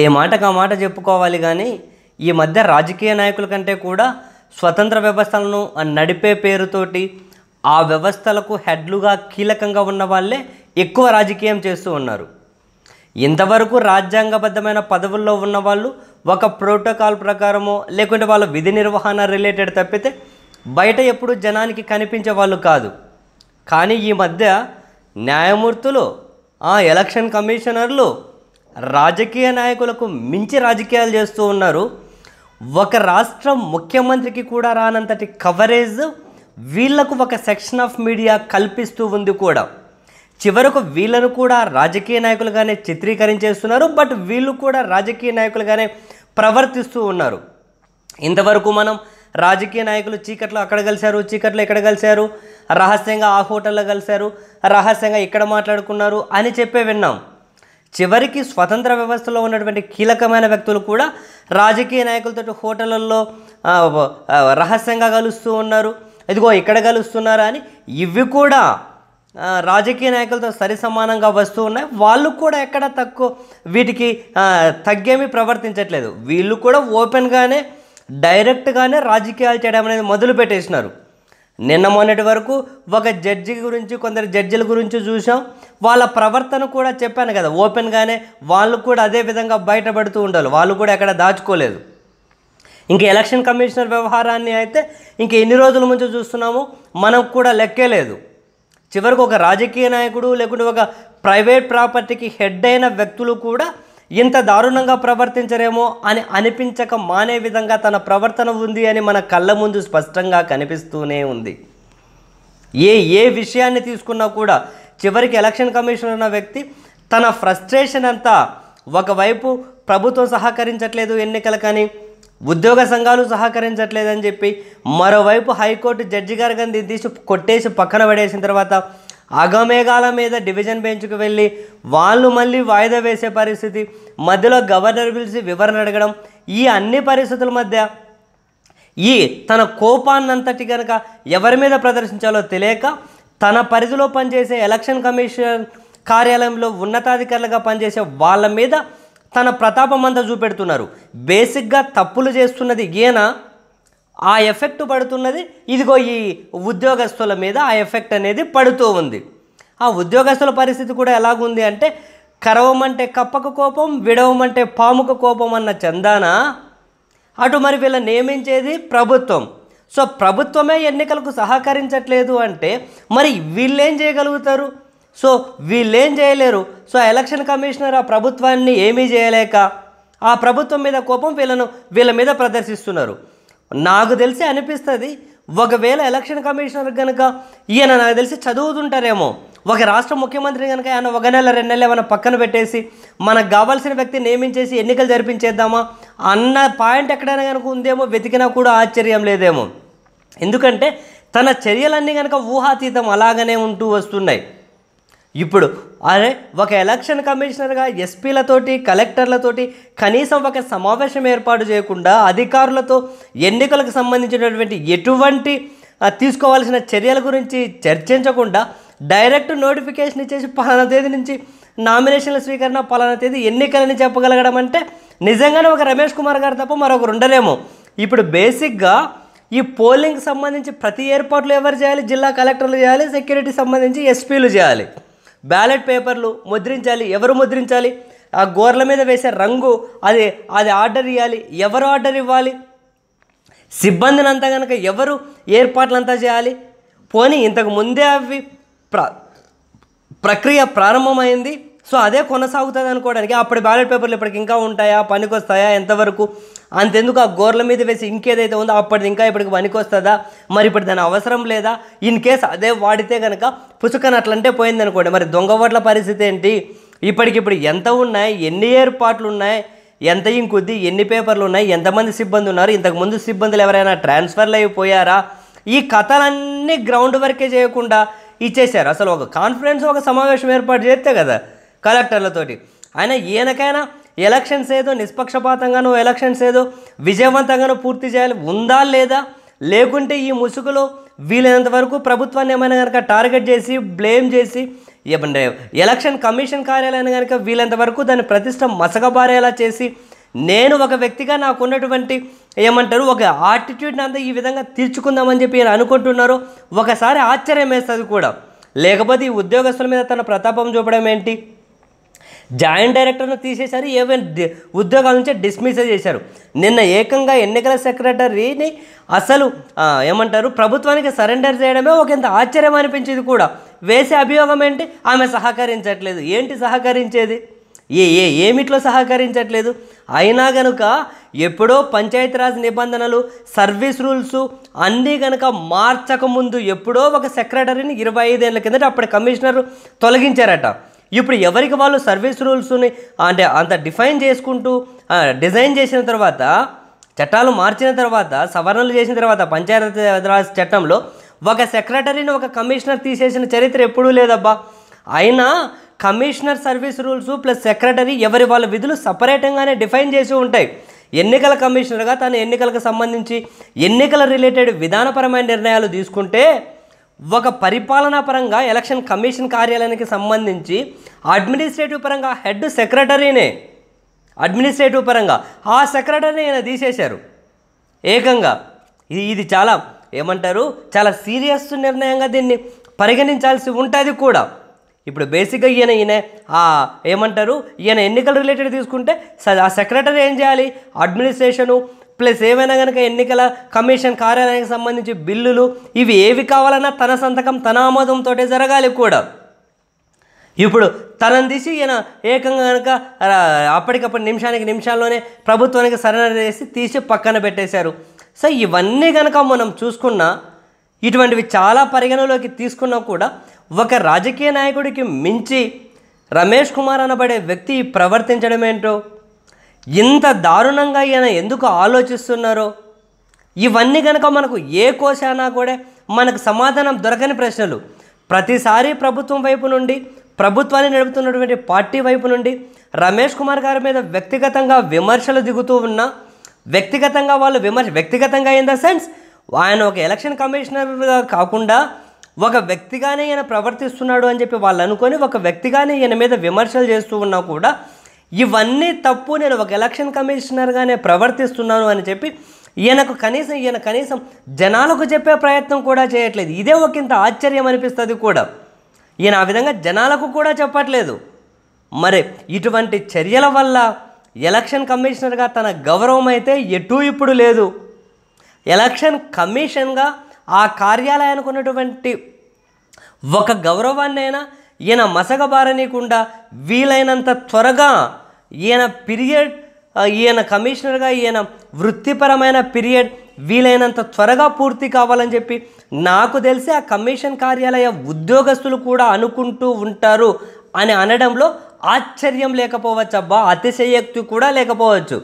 ఏ మాటకు ఆ మాట చెప్పుకోవాలి కానీ ఈ మధ్య రాజకీయ నాయకుల కంటే కూడా స్వతంత్ర వ్యవస్థలను నడిపే పేరుతోటి ఆ వ్యవస్థలకు హెడ్లుగా కీలకంగా ఉన్న వాళ్ళే ఎక్కువ రాజకీయం చేస్తూ ఉన్నారు ఇంతవరకు రాజ్యాంగబద్ధమైన పదవుల్లో ఉన్నవాళ్ళు ఒక ప్రోటోకాల్ ప్రకారమో లేకుంటే వాళ్ళ విధి నిర్వహణ రిలేటెడ్ తప్పితే బయట ఎప్పుడు జనానికి కనిపించే వాళ్ళు కాదు కానీ ఈ మధ్య న్యాయమూర్తులు ఎలక్షన్ కమిషనర్లు రాజకీయ నాయకులకు మించి రాజకీయాలు చేస్తూ ఉన్నారు ఒక రాష్ట్రం ముఖ్యమంత్రికి కూడా రానంతటి కవరేజ్ వీళ్లకు ఒక సెక్షన్ ఆఫ్ మీడియా కల్పిస్తూ ఉంది కూడా చివరకు వీళ్ళను కూడా రాజకీయ నాయకులుగానే చిత్రీకరించేస్తున్నారు బట్ వీళ్ళు కూడా రాజకీయ నాయకులుగానే ప్రవర్తిస్తూ ఉన్నారు ఇంతవరకు మనం రాజకీయ నాయకులు చీకట్లో అక్కడ కలిశారు చీకట్లో ఇక్కడ కలిశారు రహస్యంగా ఆ హోటల్లో కలిశారు రహస్యంగా ఇక్కడ మాట్లాడుకున్నారు అని చెప్పే విన్నాం చివరికి స్వతంత్ర వ్యవస్థలో ఉన్నటువంటి కీలకమైన వ్యక్తులు కూడా రాజకీయ నాయకులతో హోటళ్ళల్లో రహస్యంగా కలుస్తూ ఉన్నారు ఇదిగో ఇక్కడ కలుస్తున్నారా అని ఇవి కూడా రాజకీయ నాయకులతో సరి సమానంగా వస్తూ ఉన్నాయి వాళ్ళు కూడా ఎక్కడ తక్కువ వీటికి తగ్గేమి ప్రవర్తించట్లేదు వీళ్ళు కూడా ఓపెన్గానే డైరెక్ట్గానే రాజకీయాలు చేయడం అనేది మొదలు పెట్టేసినారు నిన్న మొన్నటి వరకు ఒక జడ్జి గురించి కొందరు జడ్జిల గురించి చూసాం వాళ్ళ ప్రవర్తన కూడా చెప్పాను కదా ఓపెన్గానే వాళ్ళు కూడా అదే విధంగా బయటపడుతూ ఉండాలి వాళ్ళు కూడా ఎక్కడ దాచుకోలేదు ఇంక ఎలక్షన్ కమిషనర్ వ్యవహారాన్ని అయితే ఇంక ఎన్ని రోజుల ముందు చూస్తున్నాము మనకు కూడా లెక్కే లేదు చివరికి ఒక రాజకీయ నాయకుడు లేకుంటే ఒక ప్రైవేట్ ప్రాపర్టీకి హెడ్ అయిన వ్యక్తులు కూడా ఇంత దారుణంగా ప్రవర్తించరేమో అని అనిపించక మానే విధంగా తన ప్రవర్తన ఉంది అని మన కళ్ళ ముందు స్పష్టంగా కనిపిస్తూనే ఉంది ఏ ఏ విషయాన్ని తీసుకున్నా కూడా చివరికి ఎలక్షన్ కమిషన్ ఉన్న వ్యక్తి తన ఫ్రస్ట్రేషన్ అంతా ఒకవైపు ప్రభుత్వం సహకరించట్లేదు ఎన్నికల కానీ ఉద్యోగ సంఘాలు సహకరించట్లేదని చెప్పి మరోవైపు హైకోర్టు జడ్జి గారు కానీ తీసి కొట్టేసి పక్కన పడేసిన తర్వాత అగమేఘాల మీద డివిజన్ బెంచ్కి వెళ్ళి వాళ్ళు మళ్ళీ వాయిదా వేసే పరిస్థితి మధ్యలో గవర్నర్ పిలిచి వివరణ అడగడం ఈ అన్ని పరిస్థితుల మధ్య ఈ తన కోపాన్నంతటి కనుక ఎవరి మీద ప్రదర్శించాలో తెలియక తన పరిధిలో పనిచేసే ఎలక్షన్ కమిషన్ కార్యాలయంలో ఉన్నతాధికారులుగా పనిచేసే వాళ్ళ మీద తన ప్రతాపం అంతా చూపెడుతున్నారు బేసిక్గా తప్పులు చేస్తున్నది ఈయన ఆ ఎఫెక్ట్ పడుతున్నది ఇదిగో ఈ ఉద్యోగస్తుల మీద ఆ ఎఫెక్ట్ అనేది పడుతూ ఉంది ఆ ఉద్యోగస్తుల పరిస్థితి కూడా ఎలాగుంది అంటే కరవమంటే కప్పకు కోపం విడవమంటే పాముకు కోపం అన్న చందాన అటు మరి వీళ్ళ నియమించేది ప్రభుత్వం సో ప్రభుత్వమే ఎన్నికలకు సహకరించట్లేదు అంటే మరి వీళ్ళేం చేయగలుగుతారు సో వీళ్ళేం చేయలేరు సో ఎలక్షన్ కమిషనర్ ఆ ప్రభుత్వాన్ని ఏమీ చేయలేక ఆ ప్రభుత్వం మీద కోపం వీళ్ళను వీళ్ళ మీద ప్రదర్శిస్తున్నారు నాకు తెలిసి అనిపిస్తుంది ఒకవేళ ఎలక్షన్ కమిషనర్ కనుక ఈయన నాకు తెలిసి చదువుతుంటారేమో ఒక రాష్ట్ర ముఖ్యమంత్రి కనుక ఆయన ఒక నెల రెండు నెలలు ఏమైనా పక్కన పెట్టేసి మనకు కావాల్సిన వ్యక్తి నియమించేసి ఎన్నికలు జరిపించేద్దామా అన్న పాయింట్ ఎక్కడైనా కనుక ఉందేమో వెతికినా కూడా ఆశ్చర్యం లేదేమో ఎందుకంటే తన చర్యలన్నీ కనుక ఊహాతీతం అలాగనే ఉంటూ వస్తున్నాయి ఇప్పుడు అరే ఒక ఎలక్షన్ కమిషనర్గా ఎస్పీలతోటి కలెక్టర్లతోటి కనీసం ఒక సమావేశం ఏర్పాటు చేయకుండా అధికారులతో ఎన్నికలకు సంబంధించినటువంటి ఎటువంటి తీసుకోవాల్సిన చర్యల గురించి చర్చించకుండా డైరెక్ట్ నోటిఫికేషన్ ఇచ్చేసి పలానా తేదీ నుంచి నామినేషన్ల స్వీకరణ పలానా తేదీ ఎన్నికలని చెప్పగలగడం అంటే నిజంగానే ఒక రమేష్ కుమార్ గారు తప్ప మరొకరు ఉండలేము ఇప్పుడు బేసిక్గా ఈ పోలింగ్కి సంబంధించి ప్రతి ఏర్పాట్లు ఎవరు చేయాలి జిల్లా కలెక్టర్లు చేయాలి సెక్యూరిటీ సంబంధించి ఎస్పీలు చేయాలి బ్యాలెట్ పేపర్లు ముద్రించాలి ఎవరు ముద్రించాలి ఆ గోర్ల మీద వేసే రంగు అది అది ఆర్డర్ ఇవ్వాలి ఎవరు ఆర్డర్ ఇవ్వాలి సిబ్బందిని అంతా కనుక ఎవరు ఏర్పాట్లు అంతా చేయాలి పోనీ ఇంతకు ముందే అవి ప్ర ప్రక్రియ ప్రారంభమైంది సో అదే కొనసాగుతుంది అనుకోవడానికి అప్పటి బ్యాలెట్ పేపర్లు ఇప్పటికి ఇంకా ఉంటాయా పనికొస్తాయా ఎంతవరకు అంతెందుకు ఆ గోర్ల మీద వేసి ఇంకేదైతే ఉందో అప్పటిది ఇంకా ఇప్పటికి పనికి వస్తుందా మరి ఇప్పుడు దాని అవసరం లేదా ఇన్ కేస్ అదే వాడితే కనుక పుసుకనట్లంటే పోయింది అనుకోండి మరి దొంగ ఓట్ల పరిస్థితి ఏంటి ఇప్పటికిప్పుడు ఎంత ఉన్నాయి ఎన్ని ఏర్పాట్లు ఉన్నాయి ఎంత ఇంకొద్ది ఎన్ని పేపర్లు ఉన్నాయి ఎంతమంది సిబ్బంది ఉన్నారు ఇంతకుముందు సిబ్బందులు ఎవరైనా ట్రాన్స్ఫర్లు అయిపోయారా ఈ కథలన్నీ గ్రౌండ్ వర్కే చేయకుండా ఇచ్చేసారు అసలు ఒక కాన్ఫరెన్స్ ఒక సమావేశం ఏర్పాటు చేస్తే కదా కలెక్టర్లతోటి ఆయన ఈయనకైనా ఎలక్షన్స్ ఏదో నిష్పక్షపాతంగానో ఎలక్షన్స్ ఏదో విజయవంతంగానో పూర్తి చేయాలి ఉందా లేదా లేకుంటే ఈ ముసుగులో వీలైనంత వరకు ప్రభుత్వాన్ని ఏమైనా కనుక టార్గెట్ చేసి బ్లేమ్ చేసి ఎలక్షన్ కమిషన్ కార్యాలయాన్ని కనుక వీలైనంత వరకు దాని ప్రతిష్ట మసగబారేలా చేసి నేను ఒక వ్యక్తిగా నాకున్నటువంటి ఏమంటారు ఒక ఆటిట్యూడ్ని అంతా ఈ విధంగా తీర్చుకుందామని చెప్పి నేను అనుకుంటున్నారు ఒకసారి ఆశ్చర్యం వేస్తుంది కూడా లేకపోతే ఈ ఉద్యోగస్తుల మీద తన ప్రతాపం చూపడం ఏంటి జాయింట్ డైరెక్టర్ను తీసేశారు ఏవైనా ఉద్యోగాల నుంచే డిస్మిస్ చేశారు నిన్న ఏకంగా ఎన్నికల సెక్రటరీని అసలు ఏమంటారు ప్రభుత్వానికి సరెండర్ చేయడమే ఒక ఇంత ఆశ్చర్యం అనిపించింది కూడా వేసే అభియోగం ఏంటి ఆమె సహకరించట్లేదు ఏంటి సహకరించేది ఏ ఏ ఏమిట్లో సహకరించట్లేదు అయినా గనుక ఎప్పుడో పంచాయతీరాజ్ నిబంధనలు సర్వీస్ రూల్స్ అన్నీ కనుక మార్చకముందు ఎప్పుడో ఒక సెక్రటరీని ఇరవై ఐదేళ్ళ కిందట అప్పుడు కమిషనర్ తొలగించారట ఇప్పుడు ఎవరికి వాళ్ళు సర్వీస్ రూల్స్ని అంటే అంత డిఫైన్ చేసుకుంటూ డిజైన్ చేసిన తర్వాత చట్టాలు మార్చిన తర్వాత సవరణలు చేసిన తర్వాత పంచాయతీరాజ్ చట్టంలో ఒక సెక్రటరీని ఒక కమిషనర్ తీసేసిన చరిత్ర ఎప్పుడూ లేదబ్బా అయినా commissioner service rules plus secretary ఎవరి వాళ్ళ విధులు సపరేటంగానే డిఫైన్ చేసి ఉంటాయి ఎన్నికల కమిషనర్గా తను ఎన్నికలకు సంబంధించి ఎన్నికల రిలేటెడ్ విధానపరమైన నిర్ణయాలు తీసుకుంటే ఒక పరిపాలనా పరంగా ఎలక్షన్ కమిషన్ కార్యాలయానికి సంబంధించి అడ్మినిస్ట్రేటివ్ పరంగా హెడ్ సెక్రటరీనే అడ్మినిస్ట్రేటివ్ పరంగా ఆ సెక్రటరీని ఆయన తీసేశారు ఏకంగా ఇది చాలా ఏమంటారు చాలా సీరియస్ నిర్ణయంగా దీన్ని పరిగణించాల్సి ఉంటుంది కూడా ఇప్పుడు బేసిక్గా ఈయన ఈయన ఏమంటారు ఈయన ఎన్నికల రిలేటెడ్ తీసుకుంటే ఆ సెక్రటరీ ఏం చేయాలి అడ్మినిస్ట్రేషను ప్లస్ ఏమైనా కనుక ఎన్నికల కమిషన్ కార్యాలయానికి సంబంధించి బిల్లులు ఇవి ఏవి కావాలన్నా తన సంతకం తన ఆమోదంతో జరగాలి కూడా ఇప్పుడు తనని తీసి ఈయన ఏకంగా కనుక అప్పటికప్పుడు నిమిషానికి నిమిషాల్లోనే ప్రభుత్వానికి సరైన చేసి తీసి పక్కన పెట్టేశారు సో ఇవన్నీ కనుక మనం చూసుకున్నా ఇటువంటివి చాలా పరిగణలోకి తీసుకున్నా కూడా ఒక రాజకీయ నాయకుడికి మించి రమేష్ కుమార్ అనబడే వ్యక్తి ప్రవర్తించడం ఏంటో ఇంత దారుణంగా ఈయన ఎందుకు ఆలోచిస్తున్నారో ఇవన్నీ కనుక మనకు ఏ కోశానా కూడా మనకు సమాధానం దొరకని ప్రశ్నలు ప్రతిసారి ప్రభుత్వం వైపు నుండి ప్రభుత్వాన్ని నడుపుతున్నటువంటి పార్టీ వైపు నుండి రమేష్ కుమార్ గారి మీద వ్యక్తిగతంగా విమర్శలు దిగుతూ ఉన్నా వ్యక్తిగతంగా వాళ్ళు విమర్శ వ్యక్తిగతంగా ఇన్ ద సెన్స్ ఆయన ఒక ఎలక్షన్ కమిషనర్గా కాకుండా ఒక వ్యక్తిగానే ఈయన ప్రవర్తిస్తున్నాడు అని చెప్పి వాళ్ళు అనుకొని ఒక వ్యక్తిగానే ఈయన మీద విమర్శలు చేస్తూ ఉన్నా కూడా ఇవన్నీ తప్పు నేను ఒక ఎలక్షన్ కమిషనర్గానే ప్రవర్తిస్తున్నాను అని చెప్పి ఈయనకు కనీసం ఈయన కనీసం జనాలకు చెప్పే ప్రయత్నం కూడా చేయట్లేదు ఇదే ఇంత ఆశ్చర్యం అనిపిస్తుంది కూడా ఈయన ఆ విధంగా జనాలకు కూడా చెప్పట్లేదు మరి ఇటువంటి చర్యల వల్ల ఎలక్షన్ కమిషనర్గా తన గౌరవం అయితే ఎటు ఇప్పుడు లేదు ఎలక్షన్ కమిషన్గా ఆ కార్యాలయానికి ఉన్నటువంటి ఒక గౌరవాన్నైనా ఈయన మసగబారనీయకుండా వీలైనంత త్వరగా ఈయన పీరియడ్ ఈయన కమిషనర్గా ఈయన వృత్తిపరమైన పీరియడ్ వీలైనంత త్వరగా పూర్తి కావాలని చెప్పి నాకు తెలిసి ఆ కమిషన్ కార్యాలయ ఉద్యోగస్తులు కూడా అనుకుంటూ ఉంటారు అని అనడంలో ఆశ్చర్యం లేకపోవచ్చు అబ్బా అతిశయోక్తి కూడా లేకపోవచ్చు